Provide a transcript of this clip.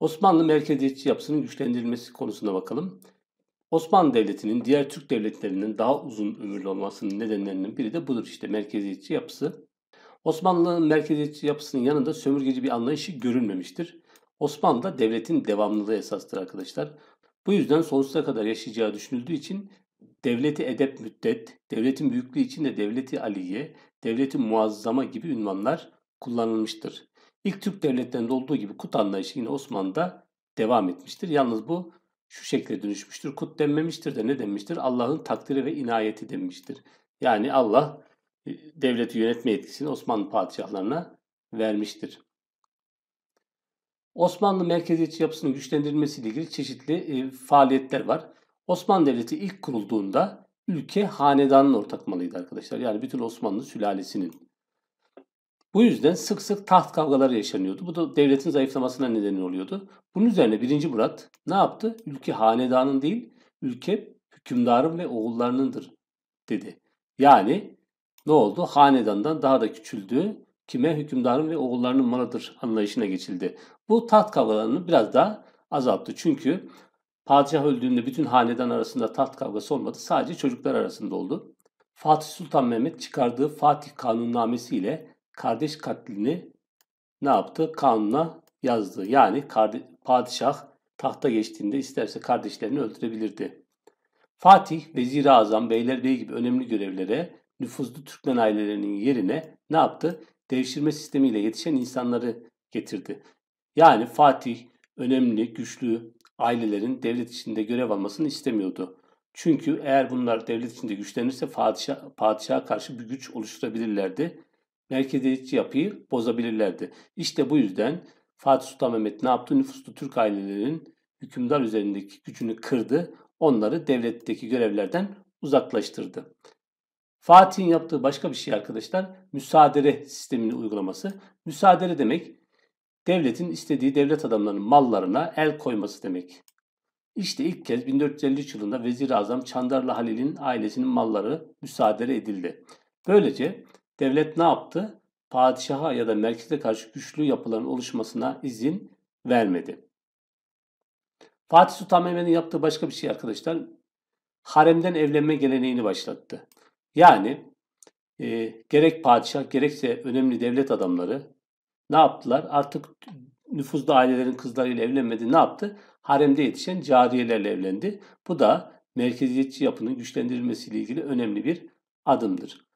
Osmanlı merkeziyetçi yapısının güçlendirilmesi konusuna bakalım. Osmanlı Devleti'nin diğer Türk devletlerinin daha uzun ömürlü olmasının nedenlerinin biri de budur işte merkeziyetçi yapısı. Osmanlı'nın merkeziyetçi yapısının yanında sömürgeci bir anlayışı görülmemiştir. Osmanlı'da devletin devamlılığı esastır arkadaşlar. Bu yüzden sonsuza kadar yaşayacağı düşünüldüğü için devleti edep müddet, devletin büyüklüğü için de devleti aliye, devleti muazzama gibi ünvanlar kullanılmıştır. İlk Türk devletlerinde olduğu gibi kut anlayışı yine Osmanlı'da devam etmiştir. Yalnız bu şu şekle dönüşmüştür. Kut denmemiştir de ne demiştir? Allah'ın takdiri ve inayeti demiştir. Yani Allah e, devleti yönetme yetkisini Osmanlı padişahlarına vermiştir. Osmanlı merkeziyetçi yapısının güçlendirilmesiyle ilgili çeşitli e, faaliyetler var. Osmanlı Devleti ilk kurulduğunda ülke hanedanın ortak malıydı arkadaşlar. Yani bütün Osmanlı sülalesinin bu yüzden sık sık taht kavgaları yaşanıyordu. Bu da devletin zayıflamasına neden oluyordu. Bunun üzerine 1. Murat ne yaptı? Ülke hanedanın değil, ülke hükümdarın ve oğullarınındır dedi. Yani ne oldu? Hanedandan daha da küçüldü. Kime? Hükümdarın ve oğullarının malıdır anlayışına geçildi. Bu taht kavgalarını biraz daha azalttı. Çünkü padişah öldüğünde bütün hanedan arasında taht kavgası olmadı. Sadece çocuklar arasında oldu. Fatih Sultan Mehmet çıkardığı Fatih Kanunnamesi ile kardeş katlini ne yaptı? Kanuna yazdı. Yani padişah tahta geçtiğinde isterse kardeşlerini öldürebilirdi. Fatih, Vezir-i Azam, Beylerbeyi gibi önemli görevlere nüfuzlu Türkmen ailelerinin yerine ne yaptı? Devşirme sistemiyle yetişen insanları getirdi. Yani Fatih önemli, güçlü ailelerin devlet içinde görev almasını istemiyordu. Çünkü eğer bunlar devlet içinde güçlenirse padişah, padişaha karşı bir güç oluşturabilirlerdi merkeziyetçi yapıyı bozabilirlerdi. İşte bu yüzden Fatih Sultan Mehmet ne yaptı? Nüfuslu Türk ailelerinin hükümdar üzerindeki gücünü kırdı. Onları devletteki görevlerden uzaklaştırdı. Fatih'in yaptığı başka bir şey arkadaşlar müsaadere sistemini uygulaması. Müsaadere demek devletin istediği devlet adamlarının mallarına el koyması demek. İşte ilk kez 1453 yılında Vezir-i Azam Çandarlı Halil'in ailesinin malları müsaadere edildi. Böylece Devlet ne yaptı? Padişaha ya da merkeze karşı güçlü yapıların oluşmasına izin vermedi. Fatih Sultan Mehmet'in yaptığı başka bir şey arkadaşlar. Haremden evlenme geleneğini başlattı. Yani e, gerek padişah gerekse önemli devlet adamları ne yaptılar? Artık nüfuzlu ailelerin kızlarıyla evlenmedi. Ne yaptı? Haremde yetişen cariyelerle evlendi. Bu da merkeziyetçi yapının güçlendirilmesiyle ilgili önemli bir adımdır.